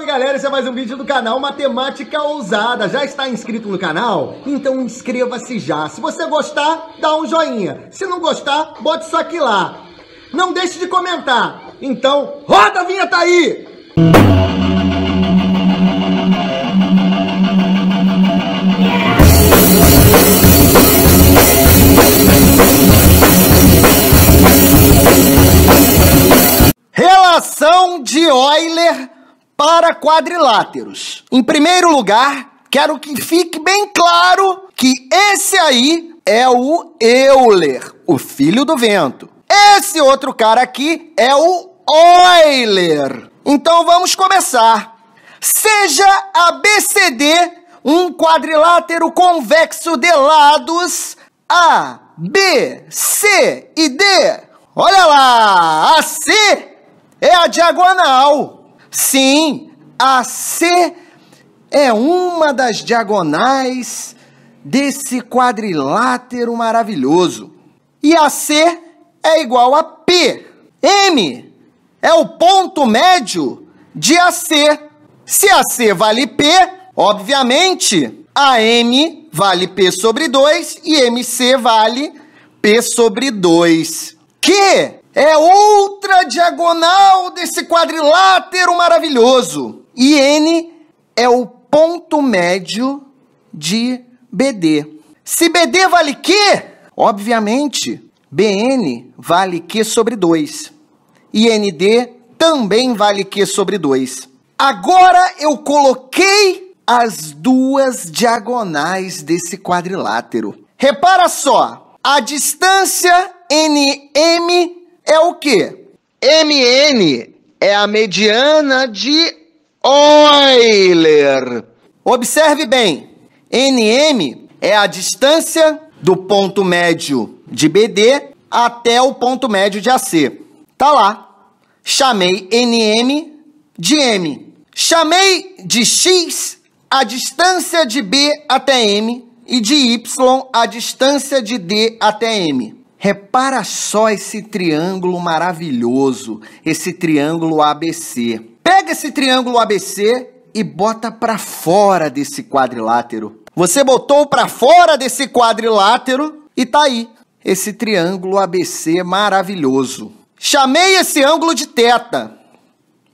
Salve galera, esse é mais um vídeo do canal Matemática Ousada. Já está inscrito no canal? Então inscreva-se já. Se você gostar, dá um joinha. Se não gostar, bota isso aqui lá. Não deixe de comentar. Então, roda a vinheta aí! Relação de Euler para quadriláteros. Em primeiro lugar, quero que fique bem claro que esse aí é o Euler, o filho do vento. Esse outro cara aqui é o Euler. Então vamos começar. Seja ABCD um quadrilátero convexo de lados A, B, C e D. Olha lá, AC é a diagonal. Sim, a C é uma das diagonais desse quadrilátero maravilhoso. E a C é igual a P. M é o ponto médio de AC. Se AC vale P, obviamente, AM vale P sobre 2 e MC vale P sobre 2. Que é outra diagonal desse quadrilátero maravilhoso. E N é o ponto médio de BD. Se BD vale Q, obviamente, BN vale Q sobre 2. E ND também vale Q sobre 2. Agora eu coloquei as duas diagonais desse quadrilátero. Repara só, a distância NM é o quê? MN é a mediana de Euler. Observe bem, NM é a distância do ponto médio de BD até o ponto médio de AC. Tá lá. Chamei NM de M. Chamei de X a distância de B até M e de Y a distância de D até M. Repara só esse triângulo maravilhoso, esse triângulo ABC. Pega esse triângulo ABC e bota para fora desse quadrilátero. Você botou para fora desse quadrilátero e tá aí esse triângulo ABC maravilhoso. Chamei esse ângulo de teta.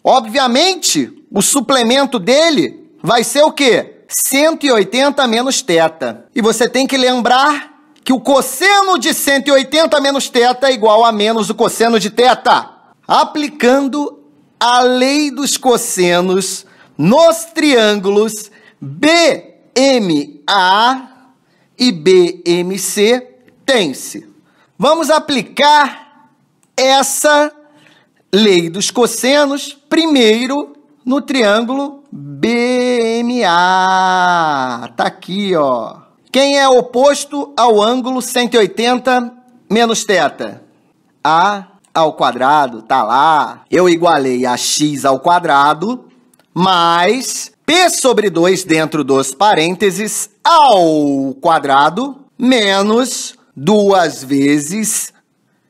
Obviamente, o suplemento dele vai ser o quê? 180 menos teta. E você tem que lembrar que o cosseno de 180 menos teta é igual a menos o cosseno de teta. Aplicando a lei dos cossenos nos triângulos BMA e BMC, tem-se. Vamos aplicar essa lei dos cossenos primeiro no triângulo BMA. Tá aqui, ó. Quem é oposto ao ângulo 180 menos θ? A ao quadrado, tá lá. Eu igualei a x ao quadrado mais p sobre 2 dentro dos parênteses ao quadrado menos duas vezes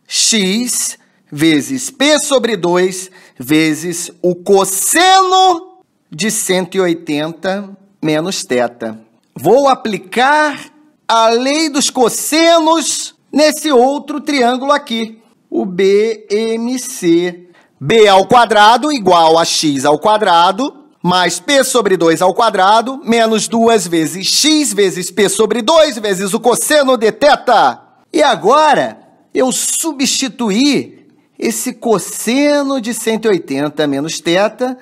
x vezes p sobre 2 vezes o cosseno de 180 menos θ. Vou aplicar a lei dos cossenos nesse outro triângulo aqui, o BMC. B ao quadrado igual a x ao quadrado, mais p sobre 2 ao quadrado, menos 2 vezes x vezes p sobre 2 vezes o cosseno de θ. E agora, eu substituí esse cosseno de 180 menos θ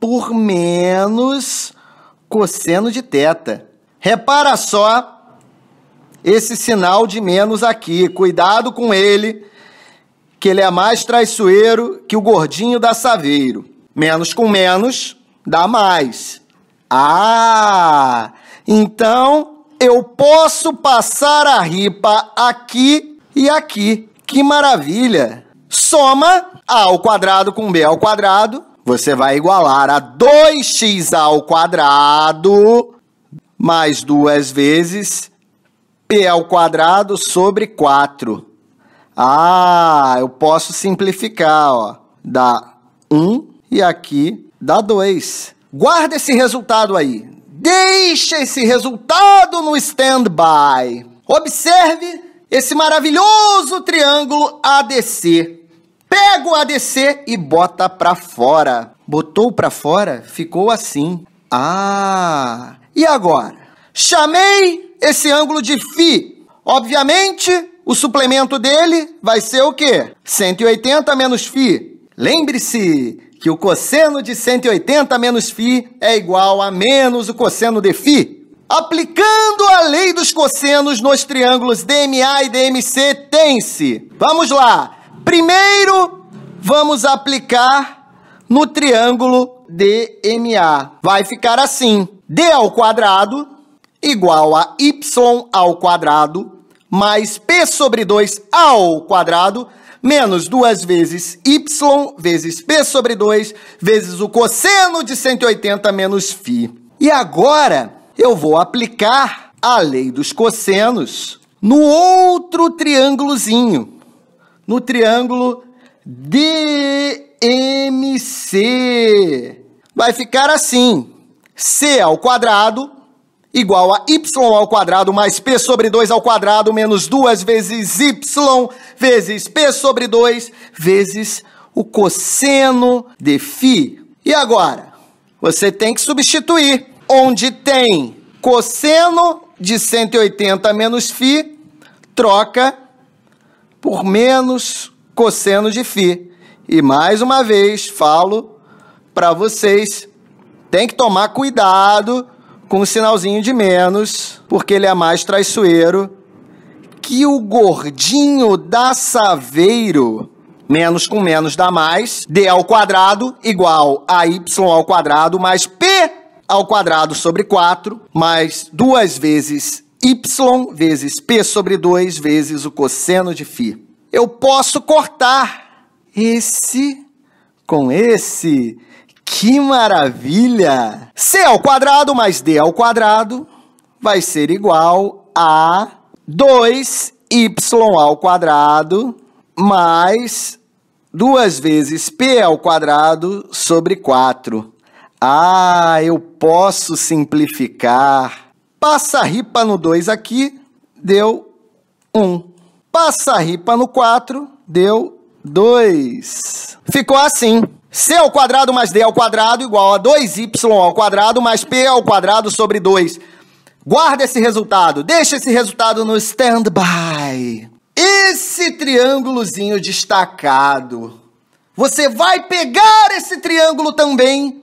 por menos cosseno de θ. Repara só esse sinal de menos aqui. Cuidado com ele, que ele é mais traiçoeiro que o gordinho da Saveiro. Menos com menos dá mais. Ah, então eu posso passar a ripa aqui e aqui. Que maravilha! Soma a ao quadrado com b ao quadrado, você vai igualar a 2x ao quadrado mais duas vezes p ao quadrado sobre 4. Ah, eu posso simplificar, ó. Dá 1 e aqui dá 2. Guarda esse resultado aí. Deixa esse resultado no stand-by. Observe esse maravilhoso triângulo ADC. Pega o ADC e bota para fora. Botou para fora, ficou assim. Ah, e agora? Chamei esse ângulo de φ. Obviamente, o suplemento dele vai ser o quê? 180 menos φ. Lembre-se que o cosseno de 180 menos φ é igual a menos o cosseno de φ. Aplicando a lei dos cossenos nos triângulos DMA e DMC, tem-se. Vamos lá. Primeiro, vamos aplicar no triângulo DMA. Vai ficar assim d ao quadrado igual a y ao quadrado mais p sobre 2 ao quadrado menos 2 vezes y vezes p sobre 2 vezes o cosseno de 180 menos φ. E agora eu vou aplicar a lei dos cossenos no outro triângulozinho, no triângulo DMC. Vai ficar assim c ao quadrado igual a y ao quadrado mais p sobre 2 ao quadrado menos 2 vezes y vezes p sobre 2 vezes o cosseno de φ. E agora? Você tem que substituir onde tem cosseno de 180 menos φ, troca por menos cosseno de φ. E mais uma vez falo para vocês tem que tomar cuidado com o sinalzinho de menos, porque ele é mais traiçoeiro que o gordinho da Saveiro. Menos com menos dá mais. D ao quadrado igual a y ao quadrado mais p ao quadrado sobre 4 mais duas vezes y vezes p sobre 2 vezes o cosseno de φ. Eu posso cortar esse com esse que maravilha! C ao quadrado mais D ao quadrado vai ser igual a 2y ao quadrado mais 2 vezes p ao quadrado sobre 4. Ah, eu posso simplificar. Passa a ripa no 2 aqui, deu 1. Passa a ripa no 4, deu 2. Ficou assim. C ao quadrado mais D ao quadrado igual a 2y ao quadrado mais P ao quadrado sobre 2. Guarda esse resultado, deixa esse resultado no stand-by. Esse triângulozinho destacado, você vai pegar esse triângulo também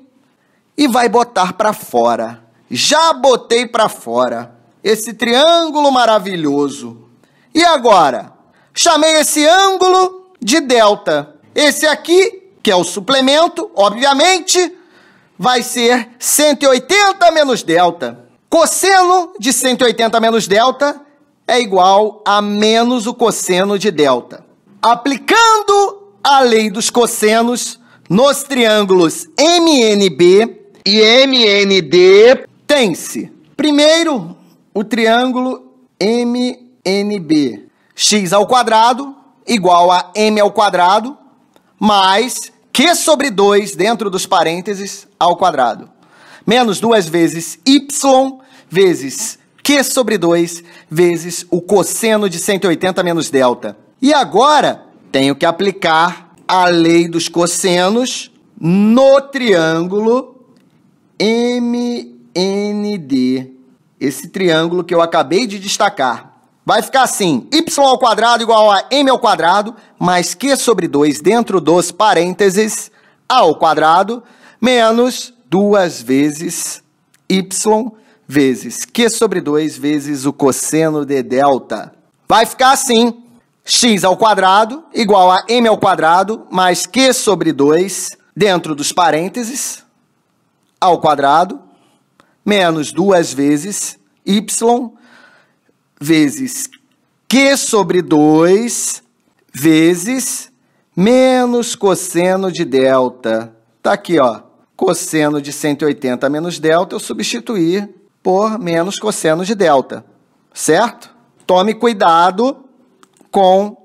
e vai botar para fora. Já botei para fora esse triângulo maravilhoso. E agora? Chamei esse ângulo de delta. Esse aqui que é o suplemento, obviamente, vai ser 180 menos delta. Cosseno de 180 menos delta é igual a menos o cosseno de delta. Aplicando a lei dos cossenos nos triângulos MNB e MND, tem-se, primeiro, o triângulo MNB. x ao quadrado igual a m ao quadrado mais Q sobre 2, dentro dos parênteses, ao quadrado. Menos duas vezes Y vezes Q sobre 2 vezes o cosseno de 180 menos delta. E agora, tenho que aplicar a lei dos cossenos no triângulo MND. Esse triângulo que eu acabei de destacar vai ficar assim: y ao quadrado igual a m ao quadrado mais q sobre 2 dentro dos parênteses ao quadrado menos duas vezes y vezes q sobre 2 vezes o cosseno de delta. Vai ficar assim: x ao quadrado igual a m ao quadrado mais q sobre 2 dentro dos parênteses ao quadrado menos duas vezes y vezes Q sobre 2 vezes menos cosseno de delta. Tá aqui, ó. Cosseno de 180 menos delta, eu substituir por menos cosseno de delta, certo? Tome cuidado com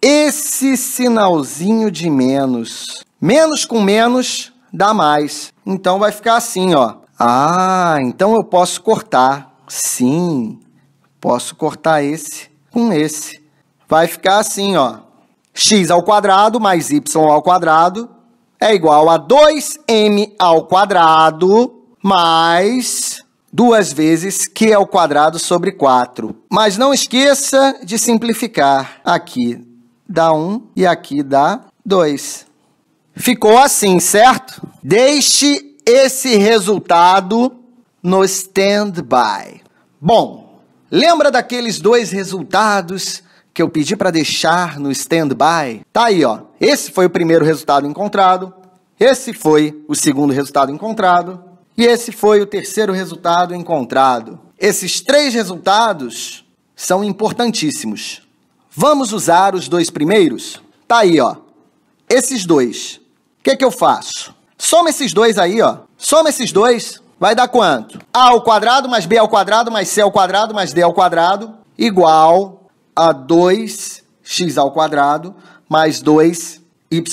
esse sinalzinho de menos. Menos com menos dá mais. Então vai ficar assim, ó. Ah, então eu posso cortar. Sim, Posso cortar esse com esse. Vai ficar assim, ó. x ao quadrado mais y ao quadrado é igual a 2m ao quadrado mais duas vezes q ao quadrado sobre 4. Mas não esqueça de simplificar. Aqui dá 1 e aqui dá 2. Ficou assim, certo? Deixe esse resultado no stand-by. Bom, Lembra daqueles dois resultados que eu pedi para deixar no stand-by? Tá aí, ó. Esse foi o primeiro resultado encontrado, esse foi o segundo resultado encontrado e esse foi o terceiro resultado encontrado. Esses três resultados são importantíssimos. Vamos usar os dois primeiros? Tá aí, ó. Esses dois. O que, que eu faço? Soma esses dois aí, ó. Soma esses dois vai dar quanto? A ao quadrado mais B ao quadrado mais C ao quadrado mais D ao quadrado igual a 2x ao quadrado mais 2y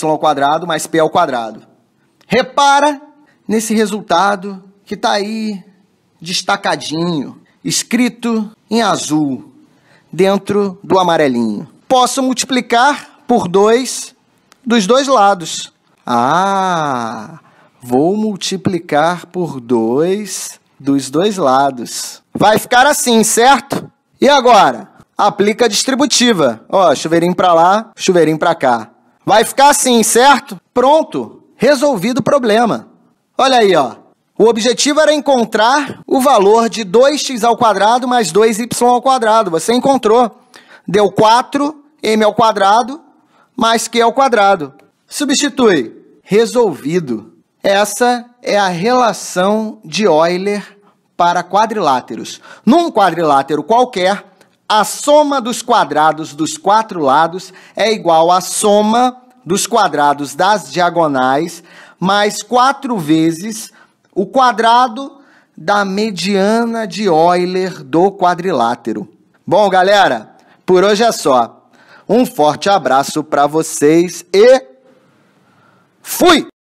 ao quadrado mais P ao quadrado. Repara nesse resultado que está aí destacadinho, escrito em azul, dentro do amarelinho. Posso multiplicar por 2 dos dois lados. Ah, vou multiplicar por 2 dos dois lados. Vai ficar assim, certo? E agora? Aplica a distributiva. Ó, chuveirinho para lá, chuveirinho para cá. Vai ficar assim, certo? Pronto, resolvido o problema. Olha aí, ó. O objetivo era encontrar o valor de 2x ao quadrado mais 2y ao quadrado. Você encontrou. Deu 4m ao quadrado mais q ao quadrado. Substitui. Resolvido. Essa é a relação de Euler para quadriláteros. Num quadrilátero qualquer, a soma dos quadrados dos quatro lados é igual à soma dos quadrados das diagonais mais quatro vezes o quadrado da mediana de Euler do quadrilátero. Bom, galera, por hoje é só. Um forte abraço para vocês e fui!